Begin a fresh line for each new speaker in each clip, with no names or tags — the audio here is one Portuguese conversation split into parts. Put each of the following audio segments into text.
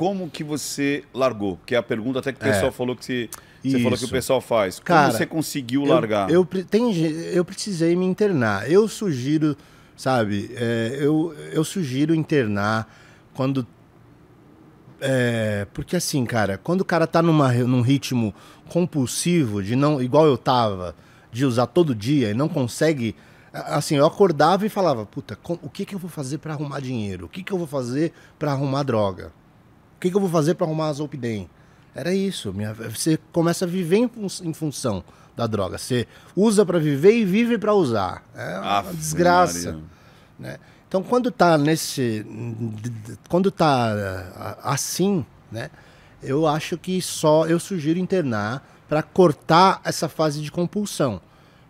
como que você largou? Que é a pergunta até que o é. pessoal é. falou que você, você falou que o pessoal faz. Como Cara, você conseguiu largar? Eu,
eu, tem, eu precisei me internar. Eu sugiro, sabe, é, eu, eu sugiro internar quando. É, porque assim, cara, quando o cara tá numa, num ritmo compulsivo, de não, igual eu tava, de usar todo dia e não consegue assim, eu acordava e falava, puta, o que que eu vou fazer para arrumar dinheiro? O que que eu vou fazer para arrumar droga? que, que eu vou fazer para arrumar as Zolpidem? Era isso. Minha, você começa a viver em, fun em função da droga. Você usa para viver e vive para usar. É uma Aff, ah, desgraça. Né? Então, quando tá nesse, quando tá ah, assim, né? Eu acho que só eu sugiro internar para cortar essa fase de compulsão.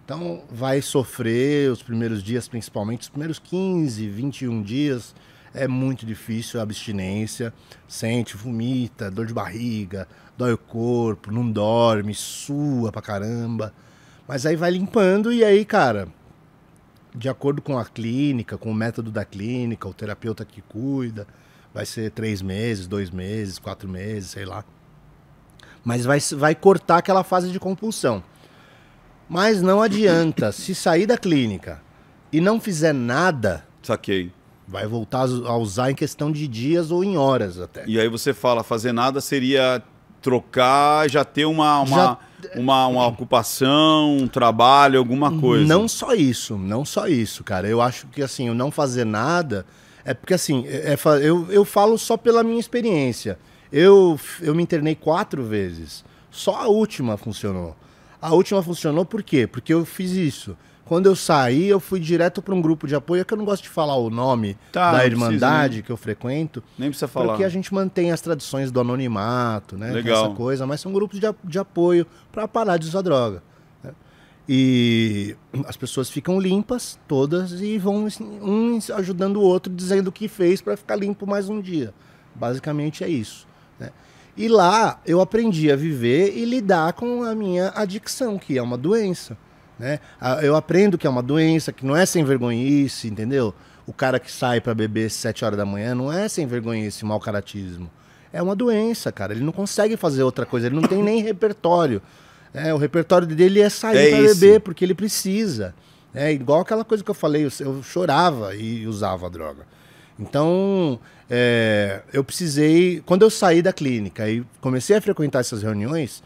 Então, vai sofrer os primeiros dias, principalmente os primeiros 15, 21 dias é muito difícil a abstinência. Sente, vomita, dor de barriga, dói o corpo, não dorme, sua pra caramba. Mas aí vai limpando e aí, cara, de acordo com a clínica, com o método da clínica, o terapeuta que cuida, vai ser três meses, dois meses, quatro meses, sei lá. Mas vai, vai cortar aquela fase de compulsão. Mas não adianta, se sair da clínica e não fizer nada. Saquei Vai voltar a usar em questão de dias ou em horas até.
E aí você fala, fazer nada seria trocar, já ter uma, uma, já... uma, uma, ocupação, um trabalho, alguma coisa. Não
só isso, não só isso, cara. Eu acho que assim, o não fazer nada é porque assim, é, é eu, eu falo só pela minha experiência. Eu, eu me internei quatro vezes. Só a última funcionou. A última funcionou por quê? Porque eu fiz isso. Quando eu saí, eu fui direto para um grupo de apoio, é que eu não gosto de falar o nome tá, da Irmandade precisa, que eu frequento. Nem precisa falar. Porque a gente mantém as tradições do anonimato, né? Legal. Essa coisa, mas são grupos de, de apoio para parar de usar droga. Né? E as pessoas ficam limpas todas e vão assim, um ajudando o outro, dizendo o que fez para ficar limpo mais um dia. Basicamente é isso. Né? E lá eu aprendi a viver e lidar com a minha adicção, que é uma doença. Né? Eu aprendo que é uma doença, que não é sem vergonhice, entendeu? O cara que sai para beber às horas da manhã não é sem vergonhice, mau caratismo. É uma doença, cara. Ele não consegue fazer outra coisa, ele não tem nem repertório. É, o repertório dele é sair é pra esse. beber, porque ele precisa. É igual aquela coisa que eu falei, eu, eu chorava e usava a droga. Então, é, eu precisei. Quando eu saí da clínica e comecei a frequentar essas reuniões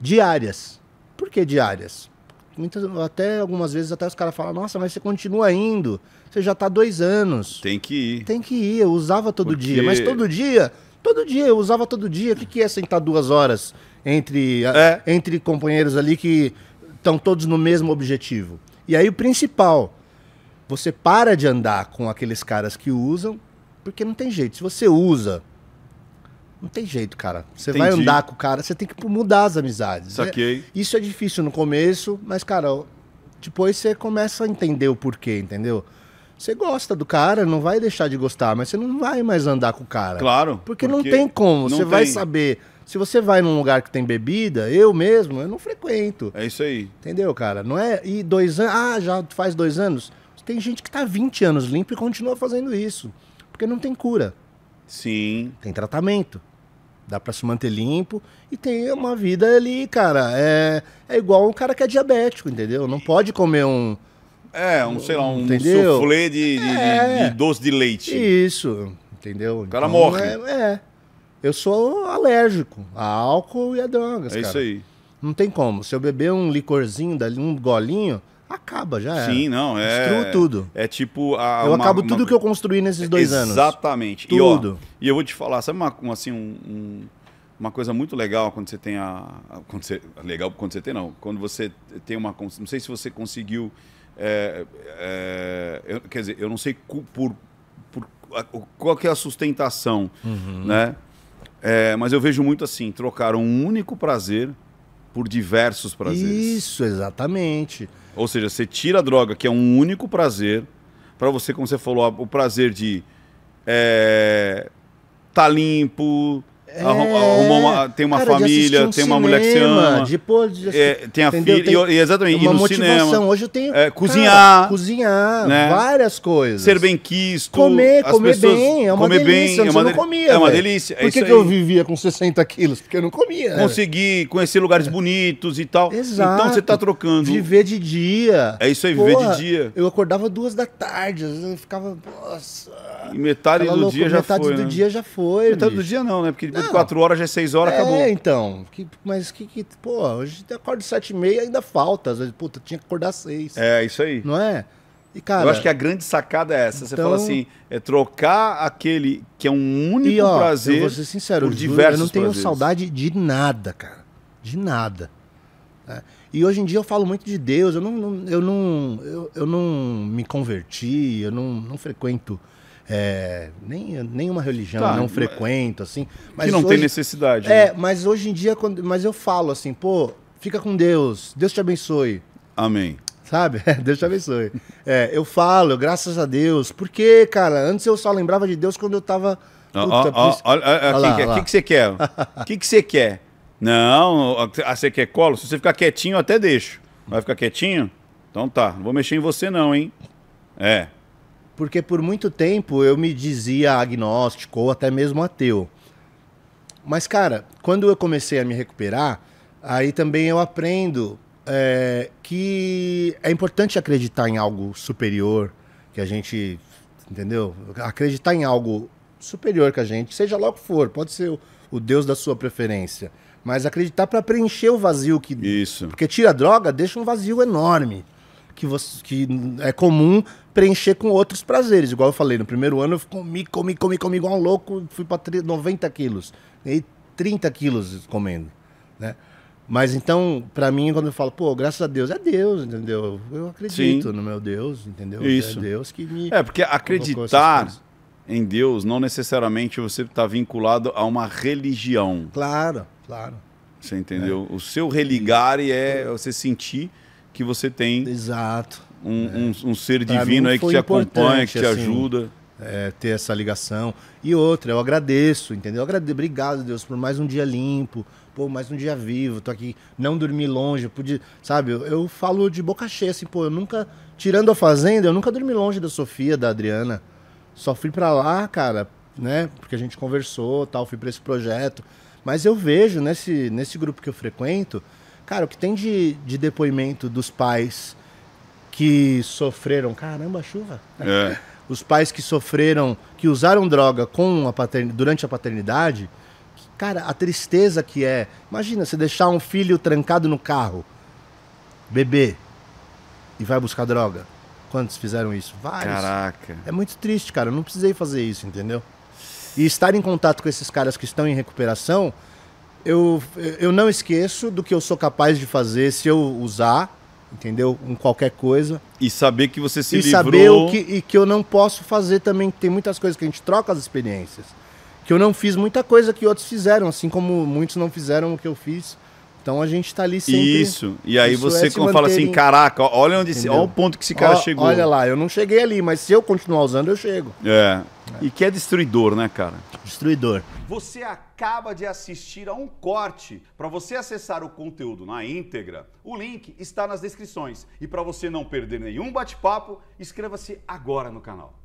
diárias. Por que diárias? Muitas, até algumas vezes até os caras falam, nossa, mas você continua indo. Você já está dois anos. Tem que ir. Tem que ir. Eu usava todo Porque... dia. Mas todo dia, todo dia, eu usava todo dia. O que, que é sentar duas horas entre, é. entre companheiros ali que estão todos no mesmo objetivo? E aí o principal, você para de andar com aqueles caras que usam, porque não tem jeito. Se você usa não tem jeito, cara. Você Entendi. vai andar com o cara, você tem que mudar as amizades. Né? Saquei. isso é difícil no começo, mas, cara, depois você começa a entender o porquê, entendeu? Você gosta do cara, não vai deixar de gostar, mas você não vai mais andar com o cara. Claro. Porque, porque não tem como. Não você tem. vai saber. Se você vai num lugar que tem bebida, eu mesmo, eu não frequento. É isso aí. Entendeu, cara? Não é. E dois anos. Ah, já faz dois anos. Tem gente que tá 20 anos limpo e continua fazendo isso. Porque não tem cura. Sim. Tem tratamento. Dá para se manter limpo e tem uma vida ali, cara. É, é igual um cara que é diabético, entendeu? Não pode comer um.
É, um, sei lá, um entendeu? soufflé de, de, é, de doce de leite.
Isso, entendeu? O cara então, morre. É, é, Eu sou alérgico a álcool e a drogas. É cara. isso aí. Não tem como. Se eu beber um licorzinho, dali, um golinho, acaba, já Sim, não, é. Destruo tudo.
É tipo. A, eu uma, acabo tudo que eu construí nesses dois Exatamente. anos. Exatamente. Tudo. E, ó, e, eu vou te falar, sabe uma, uma assim, um, um, uma coisa muito legal quando você tem a. Quando você, legal quando você tem, não. Quando você tem uma. Não sei se você conseguiu. É, é, eu, quer dizer, eu não sei por, por qual que é a sustentação, uhum. né? É, mas eu vejo muito assim, trocaram um único prazer por diversos prazeres. Isso, exatamente. Ou seja, você tira a droga, que é um único prazer, para você, como você falou, o prazer de é, tá limpo, é, arruma uma, tem uma cara, família, um tem uma mulher que se ama. De, pô, de, é, tem a filha. e, exatamente, uma motivação. Cinema, Hoje eu tenho. É, cozinhar. Cara,
cozinhar, né? várias
coisas. Ser bem quisto. Comer, comer bem. É uma comer delícia. Bem, é uma del... comia. É uma delícia. Por que, que eu vivia com 60 quilos? Porque eu não comia. Consegui conhecer lugares é. bonitos e tal. Exato. Então você está trocando. Viver de dia. É isso aí, Porra, viver de dia. Eu acordava duas da tarde,
às vezes eu ficava. Nossa
e metade do dia já metade foi. Metade do né? dia já foi. Metade bicho. do dia não, né? Porque depois não. de quatro horas já é seis horas, é, acabou. É, então. Que,
mas que, que. Pô, hoje acorda sete e meia ainda falta. Às vezes, puta, tinha que acordar seis.
É, isso aí. Não é? E, cara, eu acho que a grande sacada é essa. Então... Você fala então- assim, é trocar aquele que é um único e, ó, prazer. Eu vou ser sincero, por diversos eu não tenho prazeres. saudade
de nada, cara. De nada. É. E hoje em dia eu falo muito de Deus. Eu não, não eu não, eu, eu, não me converti, eu não, não frequento é, nem, nenhuma religião, tá, não frequento, assim. Mas que não hoje, tem necessidade. É, né? mas hoje em dia, quando, mas eu falo assim, pô, fica com Deus, Deus te abençoe. Amém. Sabe? Deus te abençoe. É, eu falo, graças a Deus, porque, cara, antes eu só lembrava de Deus quando eu tava.
Olha o é? que você quer? O que você quer? Não, ah, você quer colo? Se você ficar quietinho, eu até deixo. Vai ficar quietinho? Então tá, não vou mexer em você não, hein? É,
porque por muito tempo eu me dizia agnóstico ou até mesmo ateu. Mas, cara, quando eu comecei a me recuperar, aí também eu aprendo é, que é importante acreditar em algo superior que a gente. Entendeu? Acreditar em algo superior que a gente, seja lá o que for, pode ser o, o Deus da sua preferência. Mas acreditar para preencher o vazio que. Isso. Porque tira droga, deixa um vazio enorme. Que, você, que é comum preencher com outros prazeres. Igual eu falei, no primeiro ano eu comi, comi, comi, comi igual um louco, fui para 90 quilos. E 30 quilos comendo, né? Mas então, para mim, quando eu falo, pô, graças a Deus, é Deus, entendeu? Eu acredito Sim.
no meu Deus, entendeu? É Isso. É Deus que me. É, porque acreditar em Deus não necessariamente você está vinculado a uma religião.
Claro, claro.
Você entendeu? É. O seu religare é você sentir que você tem Exato um, é. um, um ser divino aí que te acompanha, que te assim, ajuda. É, ter essa ligação. E outra, eu agradeço, entendeu? Eu agradeço,
obrigado, Deus, por mais um dia limpo, por mais um dia vivo, tô aqui, não dormi longe, pude, sabe? Eu, eu falo de boca cheia, assim, pô, eu nunca, tirando a fazenda, eu nunca dormi longe da Sofia, da Adriana. Só fui pra lá, cara, né? Porque a gente conversou tal, fui pra esse projeto. Mas eu vejo nesse, nesse grupo que eu frequento, cara, o que tem de, de depoimento dos pais que sofreram, caramba, chuva. É. Os pais que sofreram, que usaram droga com a durante a paternidade, cara, a tristeza que é. Imagina você deixar um filho trancado no carro, bebê, e vai buscar droga. Quantos fizeram isso? Vários. Caraca. É muito triste, cara. Eu não precisei fazer isso, entendeu? E estar em contato com esses caras que estão em recuperação, eu, eu não esqueço do que eu sou capaz de fazer se eu usar entendeu? Um qualquer coisa.
E saber que você se e livrou. Saber o que,
e que eu não posso fazer também. Tem muitas coisas que a gente troca as experiências. Que eu não fiz muita coisa que outros fizeram, assim como muitos não fizeram o que eu fiz. Então a gente está ali sempre. Isso. E aí você é fala assim, em... caraca, olha onde esse, olha o ponto que esse cara chegou. Olha lá, eu não cheguei ali, mas se eu
continuar usando, eu chego. É. é. E que é destruidor, né, cara? Destruidor. Você acaba de assistir a um corte. Para você acessar o conteúdo na íntegra, o link está nas descrições. E para você não perder nenhum bate-papo, inscreva-se agora no canal.